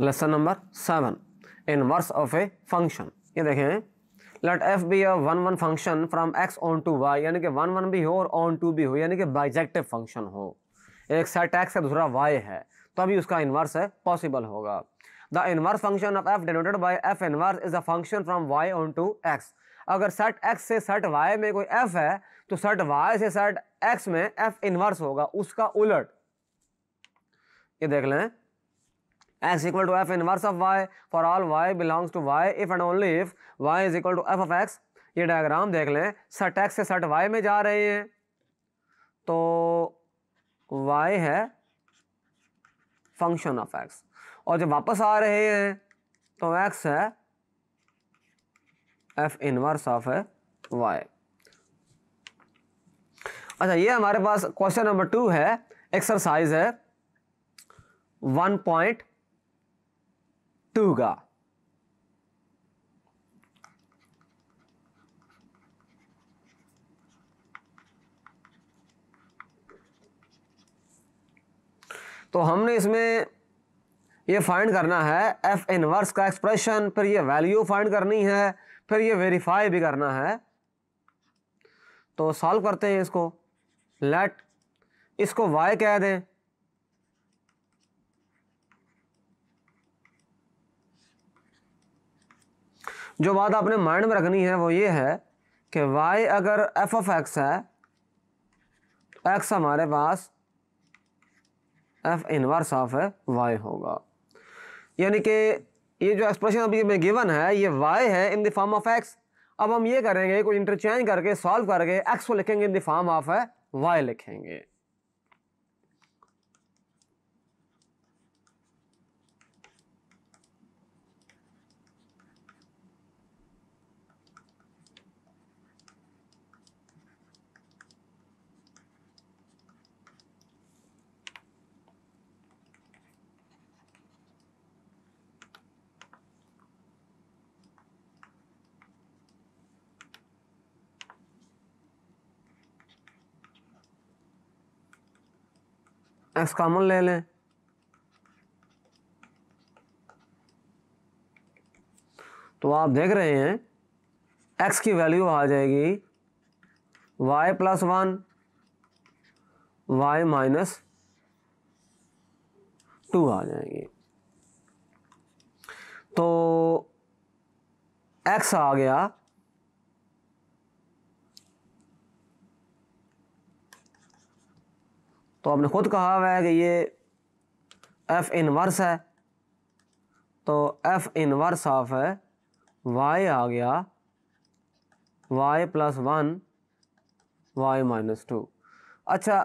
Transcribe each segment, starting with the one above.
Lesson number seven inverse of a function ये देखें let F be a one one function from X on to Y यानी कि one one भी हो और ऑन टू भी हो यानी कि बाइजेक्टिव फंक्शन हो एक सेट एक्स है दूसरा वाई है तो अभी उसका इन्वर्स है पॉसिबल होगा the inverse function of F denoted by F inverse is a function from Y on to X अगर सेट एक्स से सेट वाई में कोई एफ है तो सेट वाई से सेट एक्स में एफ इनवर्स होगा उसका उलट ये देख लें X equal to F inverse of Y for all Y belongs to Y if and only if Y is equal to F of X ये डायग्राम देख लें सट एक्स से सट वाई में जा रहे हैं तो वाई है फंक्शन ऑफ एक्स और जब वापस आ रहे हैं तो एक्स है एफ इनवर्स ऑफ वाई अच्छा ये हमारे पास क्वेश्चन नंबर टू है एक्सरसाइज है वन पॉइंट Tuga. तो हमने इसमें ये फाइंड करना है एफ इनवर्स का एक्सप्रेशन फिर ये वैल्यू फाइंड करनी है फिर ये वेरीफाई भी करना है तो सॉल्व करते हैं इसको लेट इसको वाई कह दें जो बात आपने माइंड में रखनी है वो ये है कि y अगर एफ ऑफ एक्स है x हमारे पास एफ इनवर्स ऑफ y होगा यानी कि ये जो एक्सप्रेशन अभी में गिवन है ये y है in the form of x अब हम ये करेंगे कुछ इंटरचेंज करके सॉल्व करके x को लिखेंगे in the form of y लिखेंगे एक्स कॉमन ले लें तो आप देख रहे हैं एक्स की वैल्यू आ जाएगी Y plus one Y minus two आ जाएगी तो एक्स आ गया तो आपने ख़ुद कहा हुआ है कि ये एफ़ इनवर्स है तो एफ़ इनवर्स ऑफ वाई आ गया Y plus one Y minus two अच्छा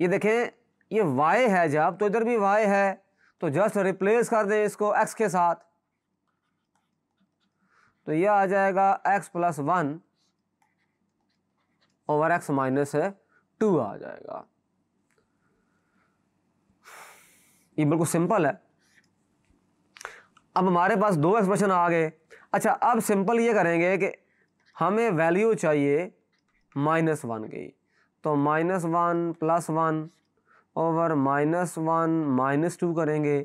ये देखें ये वाई है जब तो इधर भी वाई है तो जस्ट रिप्लेस कर दें इसको एक्स के साथ तो ये आ जाएगा X plus one over x minus two आ जाएगा ये बिल्कुल सिंपल है अब हमारे पास दो एक्सप्रेशन आ गए अच्छा अब सिंपल ये करेंगे कि हमें वैल्यू चाहिए माइनस वन की तो minus one plus one over minus one minus two करेंगे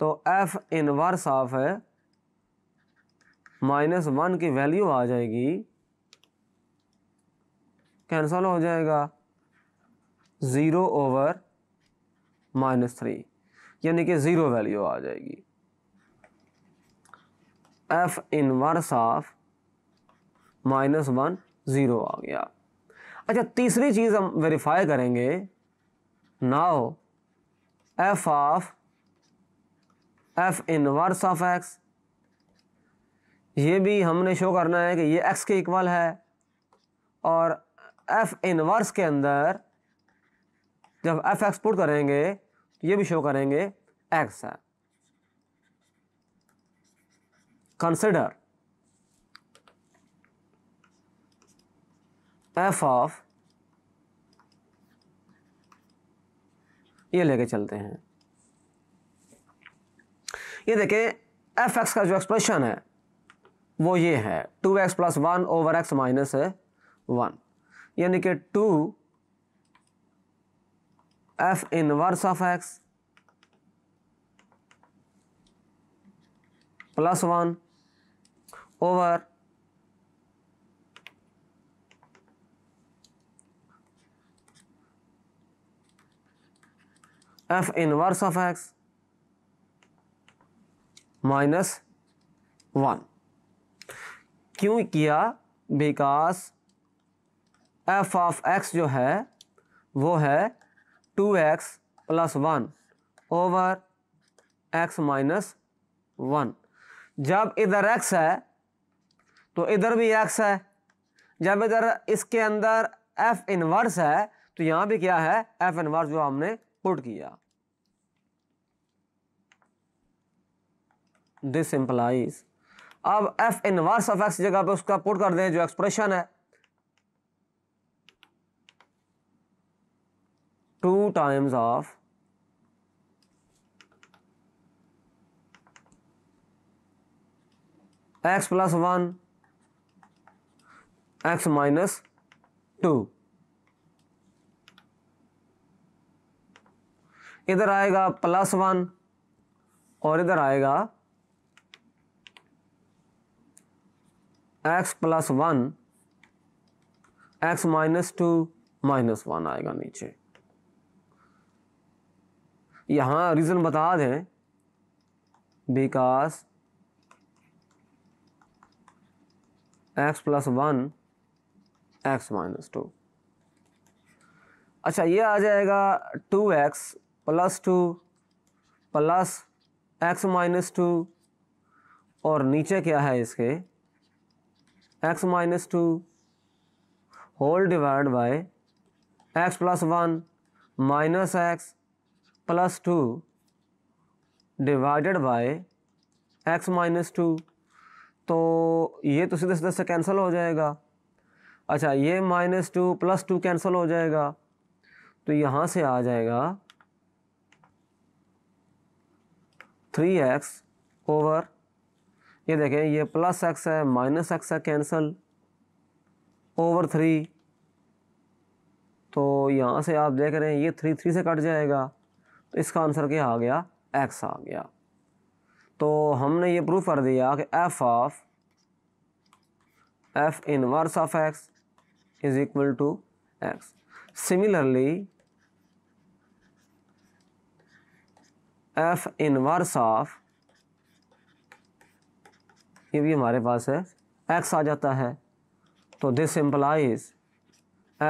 तो F inverse of minus one की वैल्यू आ जाएगी कैंसल हो जाएगा ज़ीरो ओवर माइनस थ्री यानी कि ज़ीरो वैल्यू आ जाएगी F inverse of minus one zero आ गया अच्छा तीसरी चीज़ हम वेरीफाई करेंगे now F of F inverse of X ये भी हमने शो करना है कि ये एक्स के इक्वल है और एफ इनवर्स के अंदर जब एफ एक्सपुट करेंगे ये भी शो करेंगे एक्स है कंसिडर एफ ऑफ ये लेके चलते हैं ये देखें एफ एक्स का जो एक्सप्रेशन है वो ये है two x plus one over x minus one यानी कि two F inverse of x plus one over F inverse of x minus one क्यों किया बिकॉज एफ ऑफ एक्स जो है वो है two x plus one over x minus one जब इधर एक्स है तो इधर भी एक्स है जब इधर इसके अंदर एफ इनवर्स है तो यहां भी क्या है एफ इनवर्स जो हमने पुट किया दिस इंप्लाइज अब एफ इनवर्स ऑफ एक्स जगह पे उसका पुट कर दें जो एक्सप्रेशन है two times of x plus one X minus two इधर आएगा प्लस वन और इधर आएगा X plus one X minus two minus one आएगा नीचे यहाँ रीज़न बता दें because X plus one X minus two अच्छा ये आ जाएगा two x plus two plus X minus two और नीचे क्या है इसके X minus two whole divide by X plus one minus X plus two divided by X minus two तो ये तो सीधे सीधे से कैंसिल हो जाएगा अच्छा ये minus two plus two cancel हो जाएगा तो यहाँ से आ जाएगा थ्री एक्स ओवर ये देखें ये प्लस एक्स है माइनस एक्स है कैंसिल ओवर थ्री तो यहाँ से आप देख रहे हैं ये थ्री थ्री से कट जाएगा तो इसका आंसर क्या आ गया एक्स आ गया तो हमने ये प्रूफ कर दिया कि F of F inverse of x is equal to X similarly F inverse of ये भी हमारे पास है एक्स आ जाता है तो this implies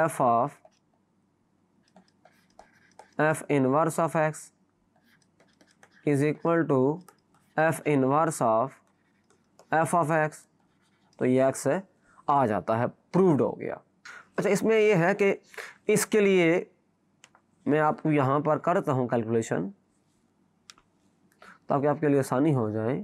f of F inverse of x is equal to F inverse of f of x तो ये x आ जाता है प्रूवड हो गया अच्छा इसमें यह है कि इसके लिए मैं आपको यहाँ पर करता हूँ कैलकुलेशन ताकि आपके लिए आसानी हो जाए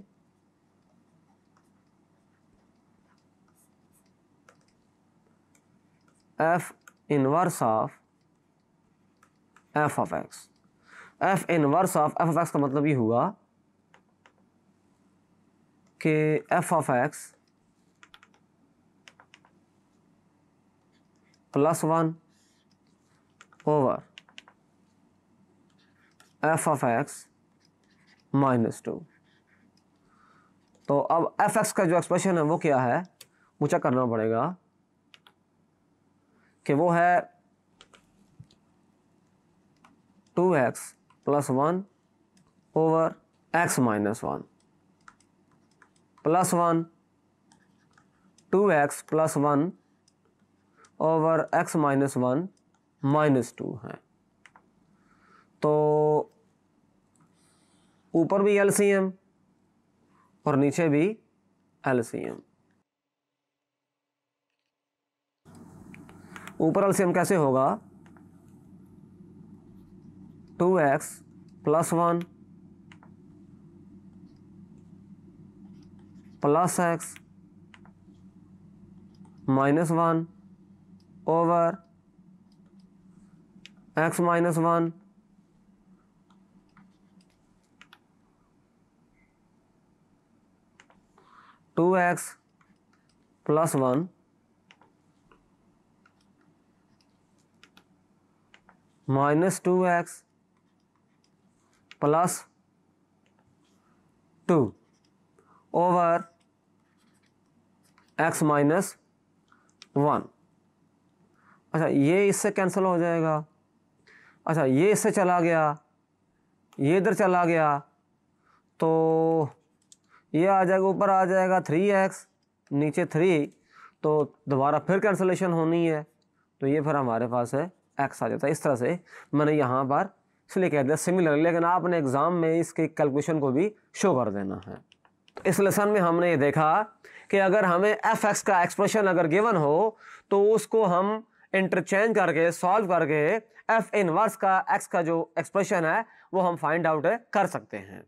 f inverse of f of x f inverse of f of x का मतलब ये हुआ कि F of x plus one over f of x minus two तो अब एफ एक्स का जो एक्सप्रेशन है वो क्या है मुझे करना पड़ेगा कि वो है two x plus one over x minus one plus one two x plus one over x minus one minus two है तो ऊपर भी एलसीएम और नीचे भी एलसीएम ऊपर एलसीएम कैसे होगा 2x plus 1 plus x minus 1 over x minus 1 2x plus 1 minus 2x plus two over x minus one अच्छा ये इससे कैंसिल हो जाएगा अच्छा ये इससे चला गया ये इधर चला गया तो ये आ जाएगा ऊपर आ जाएगा थ्री एक्स नीचे थ्री तो दोबारा फिर कैंसलेशन होनी है तो ये फिर हमारे पास है एक्स आ जाता है इस तरह से मैंने यहाँ पर इसलिए कह दिया सिमिलर लेकिन आपने एग्ज़ाम में इसके कैलकुलेशन को भी शो कर देना है तो इस लेसन में हमने ये देखा कि अगर हमें एफ एक्स का एक्सप्रेशन अगर गिवन हो तो उसको हम इंटरचेंज करके सॉल्व करके एफ इनवर्स का एक्स का जो एक्सप्रेशन है वो हम फाइंड आउट कर सकते हैं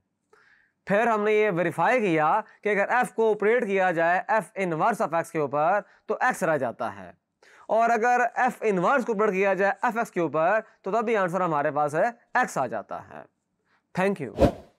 फिर हमने ये वेरीफाई किया कि अगर एफ को ऑपरेट किया जाए एफ इनवर्स ऑफ एक्स के ऊपर तो एक्स रह जाता है और अगर एफ इनवर्स को प्लॉट किया जाए एफ एक्स के ऊपर तो तभी आंसर हमारे पास है एक्स आ जाता है थैंक यू